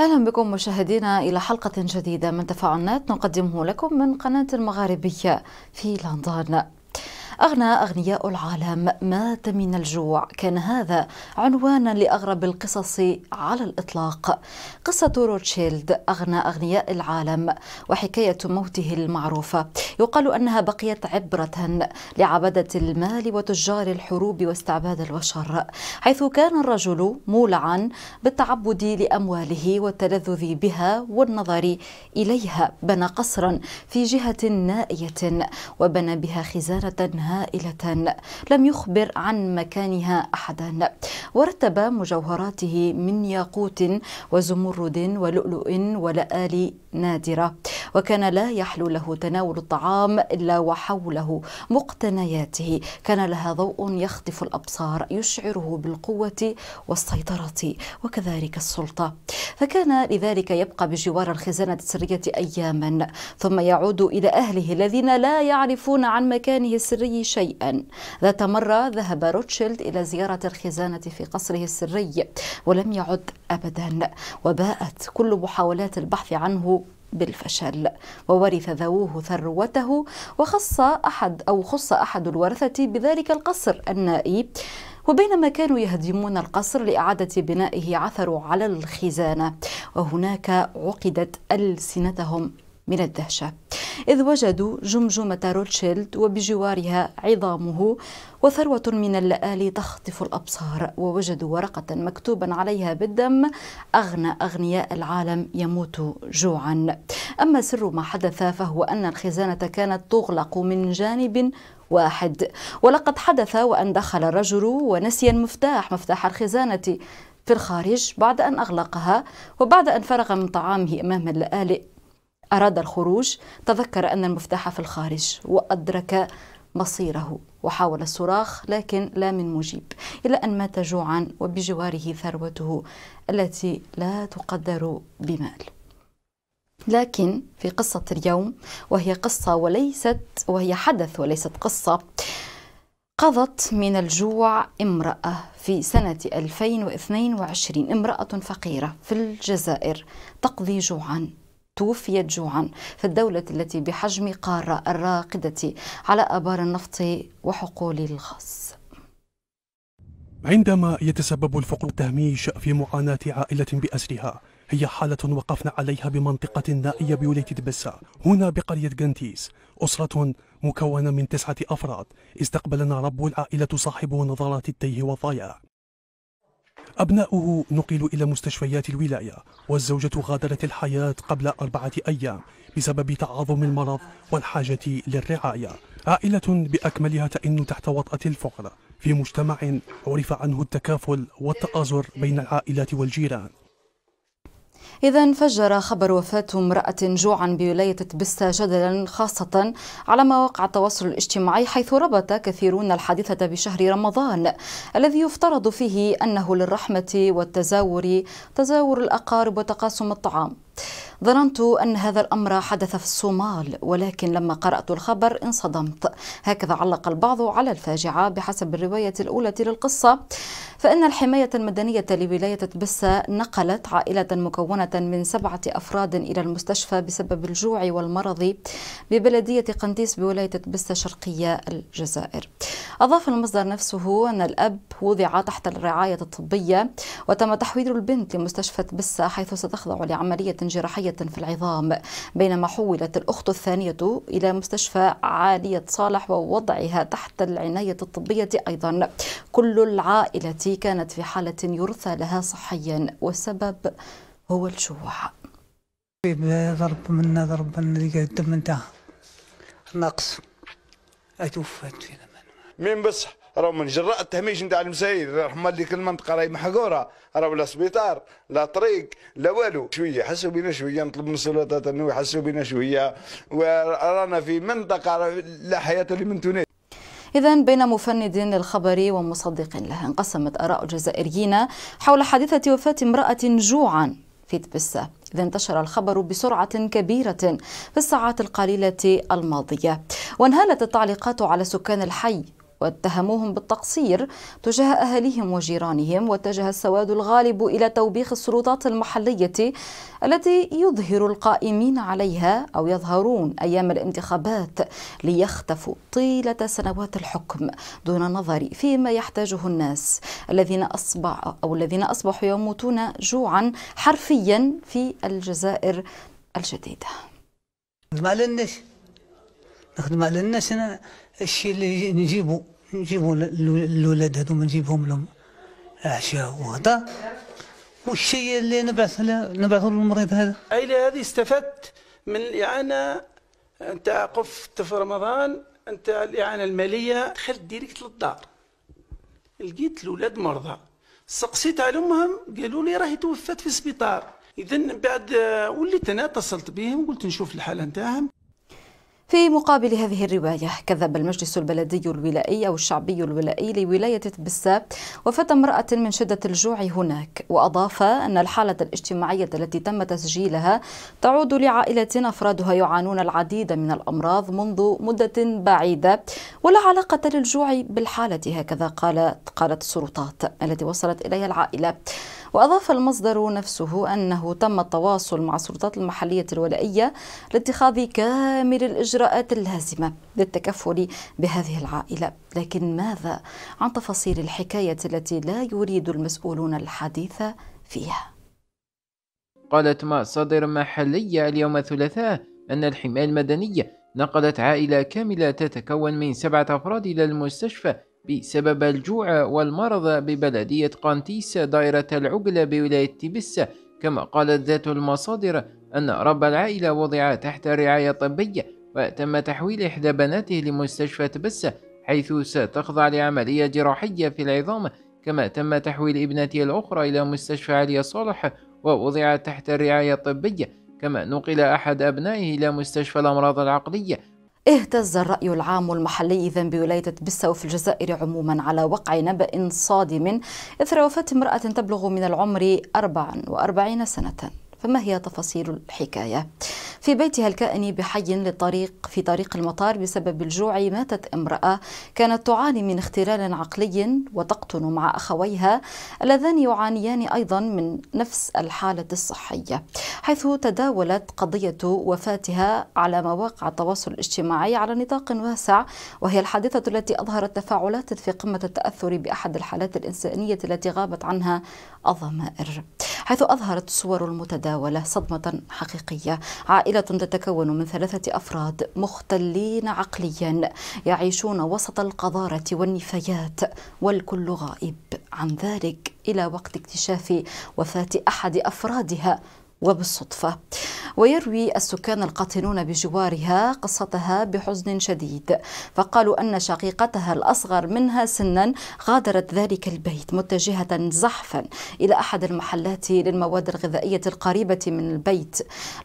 أهلا بكم مشاهدينا إلى حلقة جديدة من تفاعلات نقدمه لكم من قناة المغاربية في لندن أغنى أغنياء العالم مات من الجوع كان هذا عنوانا لأغرب القصص على الإطلاق قصة روتشيلد أغنى أغنياء العالم وحكاية موته المعروفة يقال أنها بقيت عبرة لعبدة المال وتجار الحروب واستعباد البشر حيث كان الرجل مولعا بالتعبد لأمواله والتلذذ بها والنظر إليها بنى قصرا في جهة نائية وبنى بها خزانة هائلة لم يخبر عن مكانها أحدا ورتب مجوهراته من ياقوت وزمرد ولؤلؤ ولآل نادرة وكان لا يحلو له تناول الطعام إلا وحوله مقتنياته كان لها ضوء يخطف الأبصار يشعره بالقوة والسيطرة وكذلك السلطة فكان لذلك يبقى بجوار الخزانة السرية أياما ثم يعود إلى أهله الذين لا يعرفون عن مكانه السري شيئا ذات مرة ذهب روتشيلد إلى زيارة الخزانة في قصره السري ولم يعد أبدا وباءت كل محاولات البحث عنه بالفشل وورث ذووه ثروته وخص أحد أو خص أحد الورثة بذلك القصر النائي وبينما كانوا يهدمون القصر لإعادة بنائه عثروا على الخزانة وهناك عقدت ألسنتهم من الدهشة إذ وجدوا جمجمة روتشيلد وبجوارها عظامه وثروة من اللآلي تخطف الأبصار ووجدوا ورقة مكتوبا عليها بالدم أغنى أغنياء العالم يموت جوعا أما سر ما حدث فهو أن الخزانة كانت تغلق من جانب واحد ولقد حدث وأن دخل الرجل ونسي المفتاح مفتاح الخزانة في الخارج بعد أن أغلقها وبعد أن فرغ من طعامه أمام اللآلئ أراد الخروج تذكر أن المفتاح في الخارج وأدرك مصيره وحاول الصراخ لكن لا من مجيب إلى أن مات جوعا وبجواره ثروته التي لا تقدر بمال لكن في قصة اليوم وهي قصة وليست وهي حدث وليست قصة قضت من الجوع امرأة في سنة 2022 امرأة فقيرة في الجزائر تقضي جوعا توفيت جوعا في الدولة التي بحجم قارة الراقدة على آبار النفط وحقول الغاز عندما يتسبب الفقر التهميش في معاناة عائلة بأسرها هي حالة وقفنا عليها بمنطقة نائية بولاية دبسة هنا بقرية جنتيس أسرة مكونة من تسعة أفراد استقبلنا رب العائلة صاحب نظرات التيه والضياع أبناؤه نقلوا إلى مستشفيات الولاية والزوجة غادرت الحياة قبل أربعة أيام بسبب تعاظم المرض والحاجة للرعاية عائلة بأكملها تئن تحت وطأة الفقر في مجتمع عرف عنه التكافل والتآزر بين العائلات والجيران إذا انفجر خبر وفاة امرأة جوعا بولاية تبسة جدلا خاصة على مواقع التواصل الاجتماعي حيث ربط كثيرون الحادثة بشهر رمضان الذي يفترض فيه أنه للرحمة والتزاور تزاور الأقارب وتقاسم الطعام ظننت أن هذا الأمر حدث في الصومال ولكن لما قرأت الخبر انصدمت هكذا علق البعض على الفاجعة بحسب الرواية الأولى للقصة فإن الحماية المدنية لولاية تبسة نقلت عائلة مكونة من سبعة أفراد إلى المستشفى بسبب الجوع والمرض ببلدية قنديس بولاية تبسة شرقية الجزائر أضاف المصدر نفسه أن الأب وضع تحت الرعاية الطبية وتم تحويل البنت لمستشفى تبسة حيث ستخضع لعملية جراحية في العظام بينما حولت الأخت الثانية إلى مستشفى عالية صالح ووضعها تحت العناية الطبية أيضا كل العائلة كانت في حالة يرثى لها صحيا والسبب هو الجوع ضرب منا ضرب اللي قدم نتاعها ناقص اتوفت من بصح راهو من جراء التهميش نتاع المسايل رحمة كل المنطقة راهي محقورة راهو لا سبيطار لا طريق لا والو شوية حسوا بينا شوية نطلب من السلطات أنه يحسوا بينا شوية ورانا في منطقة لا حياة لمن تنادي إذا بين مفند للخبر ومصدق له انقسمت آراء الجزائريين حول حادثة وفاة امرأة جوعا في تبسة إذا انتشر الخبر بسرعة كبيرة في الساعات القليلة الماضية وانهالت التعليقات على سكان الحي واتهموهم بالتقصير تجاه أهاليهم وجيرانهم واتجه السواد الغالب إلى توبيخ السلطات المحلية التي يظهر القائمين عليها أو يظهرون أيام الانتخابات ليختفوا طيلة سنوات الحكم دون النظر فيما يحتاجه الناس الذين أصبح أو الذين أصبحوا يموتون جوعا حرفيا في الجزائر الجديده ما لنش نخدم على الناس انا الشيء اللي نجيبو نجيبو الاولاد هذوما نجيبهم لهم عشاء وغدا والشيء اللي نبعث نبعثه للمريض هذا اي هذه استفدت من الاعانه انت قفت في رمضان انت الاعانه الماليه دخلت ديريكت للدار لقيت الاولاد مرضى سقسيت على امهم قالوا لي راهي توفت في السبيطار اذا بعد وليت انا اتصلت بهم قلت نشوف الحاله نتاعهم في مقابل هذه الرواية كذب المجلس البلدي الولائي أو الشعبي الولائي لولاية تبسة وفاة امرأة من شدة الجوع هناك وأضاف أن الحالة الاجتماعية التي تم تسجيلها تعود لعائلة أفرادها يعانون العديد من الأمراض منذ مدة بعيدة ولا علاقة للجوع بالحالة هكذا قالت قالت السلطات التي وصلت إليها العائلة وأضاف المصدر نفسه أنه تم التواصل مع السلطات المحلية الولائية لاتخاذ كامل الإجراءات اللازمة للتكفل بهذه العائلة لكن ماذا عن تفاصيل الحكاية التي لا يريد المسؤولون الحديث فيها قالت مصادر محلية اليوم الثلاثاء أن الحماية المدنية نقلت عائلة كاملة تتكون من سبعة أفراد إلى المستشفى بسبب الجوع والمرض ببلدية قانتيس دائرة العقلة بولاية تبسة كما قالت ذات المصادر أن رب العائلة وضع تحت رعاية طبية وتم تحويل إحدى بناته لمستشفى تبسة حيث ستخضع لعملية جراحية في العظام كما تم تحويل ابنته الأخرى إلى مستشفى علي صالح ووضعت تحت الرعاية الطبية كما نقل أحد أبنائه إلى مستشفى الأمراض العقلية اهتز الرأي العام المحلي إذا بولاية بسة وفي الجزائر عموما على وقع نبأ صادم إثر وفاة امرأة تبلغ من العمر 44 سنة فما هي تفاصيل الحكاية؟ في بيتها الكائن بحي للطريق في طريق المطار بسبب الجوع ماتت امرأة كانت تعاني من اختلال عقلي وتقطن مع أخويها اللذان يعانيان أيضا من نفس الحالة الصحية حيث تداولت قضية وفاتها على مواقع التواصل الاجتماعي على نطاق واسع وهي الحادثة التي أظهرت تفاعلات في قمة التأثر بأحد الحالات الإنسانية التي غابت عنها الضمائر حيث أظهرت الصور المتداولة صدمة حقيقية عائلة تتكون من ثلاثة أفراد مختلين عقليا يعيشون وسط القذارة والنفايات والكل غائب عن ذلك إلى وقت اكتشاف وفاة أحد أفرادها وبالصدفة ويروي السكان القاطنون بجوارها قصتها بحزن شديد فقالوا أن شقيقتها الأصغر منها سنا غادرت ذلك البيت متجهة زحفا إلى أحد المحلات للمواد الغذائية القريبة من البيت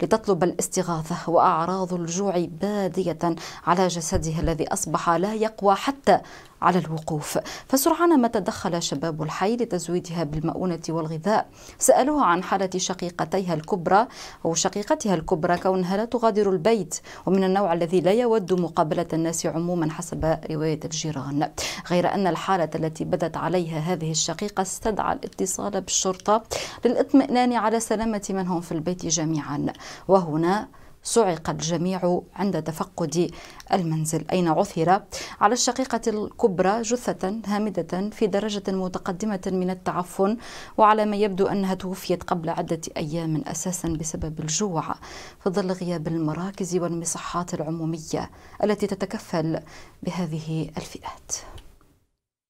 لتطلب الاستغاثة وأعراض الجوع بادية على جسدها الذي أصبح لا يقوى حتى على الوقوف فسرعان ما تدخل شباب الحي لتزويدها بالمؤونة والغذاء سألوها عن حالة شقيقتيها الكبرى أو شقيقتها الكبرى كونها لا تغادر البيت ومن النوع الذي لا يود مقابلة الناس عموما حسب رواية الجيران غير أن الحالة التي بدت عليها هذه الشقيقة استدعى الاتصال بالشرطة للإطمئنان على سلامة من هم في البيت جميعا وهنا صعق الجميع عند تفقد المنزل أين عثر على الشقيقة الكبرى جثة هامدة في درجة متقدمة من التعفن وعلى ما يبدو أنها توفيت قبل عدة أيام أساسا بسبب الجوع في ظل غياب المراكز والمصحات العمومية التي تتكفل بهذه الفئات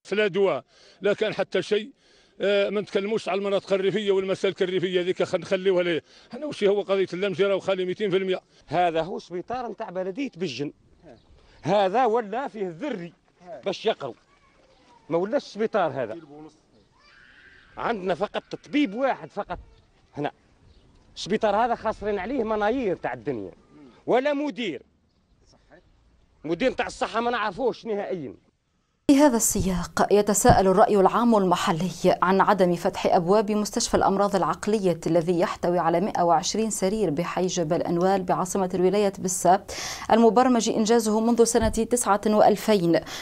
فلا دواء لا كان حتى شيء آه، ما نتكلموش على المناطق الريفيه والمسالك الريفيه هذيك نخليوها ليه حنا واش هو قضيه اللمجه وخالي خالي 200% هذا هو سبيطار نتاع بلديه بجن هذا ولا فيه الذري باش يقروا ما ولاش سبيطار هذا عندنا فقط طبيب واحد فقط هنا السبيطار هذا خاسرين عليه مناير تاع الدنيا ولا مدير مدير تاع الصحه ما نعرفوش نهائيا في هذا السياق يتساءل الرأي العام المحلي عن عدم فتح أبواب مستشفى الأمراض العقلية الذي يحتوي على 120 سرير بحي جبل أنوال بعاصمة الولاية بسة المبرمج إنجازه منذ سنة 2009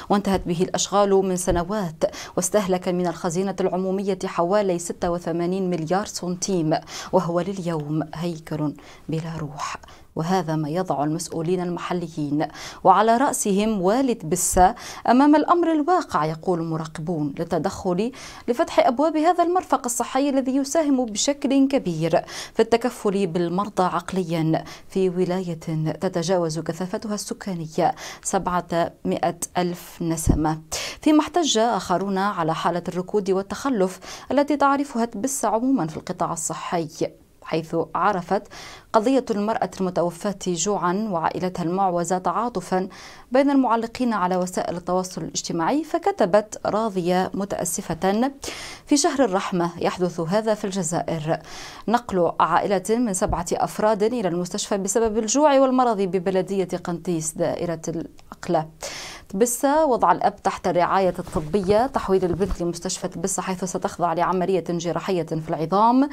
وانتهت به الأشغال من سنوات واستهلك من الخزينة العمومية حوالي 86 مليار سنتيم وهو لليوم هيكل بلا روح وهذا ما يضع المسؤولين المحليين وعلى رأسهم والد بسة أمام الأمر الواقع يقول مراقبون للتدخل لفتح أبواب هذا المرفق الصحي الذي يساهم بشكل كبير في التكفل بالمرضى عقليا في ولاية تتجاوز كثافتها السكانية 700 ألف نسمة فيما احتج آخرون على حالة الركود والتخلف التي تعرفها تبس عموما في القطاع الصحي حيث عرفت قضية المرأة المتوفاة جوعا وعائلتها المعوزة تعاطفا بين المعلقين على وسائل التواصل الاجتماعي فكتبت راضية متأسفة في شهر الرحمة يحدث هذا في الجزائر نقل عائلة من سبعة أفراد إلى المستشفى بسبب الجوع والمرض ببلدية قنتيس دائرة العقلة تبسة وضع الأب تحت الرعاية الطبية تحويل البنت لمستشفى تبسة حيث ستخضع لعملية جراحية في العظام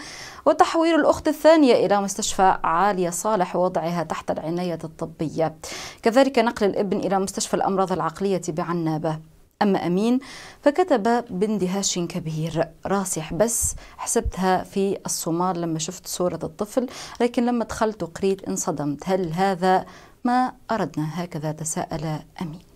وتحويل الأخت الثانية إلى مستشفى عالية صالح ووضعها تحت العناية الطبية كذلك نقل الابن إلى مستشفى الأمراض العقلية بعنابة أما أمين فكتب باندهاش كبير راسي حبس حسبتها في الصومال لما شفت صورة الطفل لكن لما دخلت وقريت انصدمت هل هذا ما أردنا هكذا تساءل أمين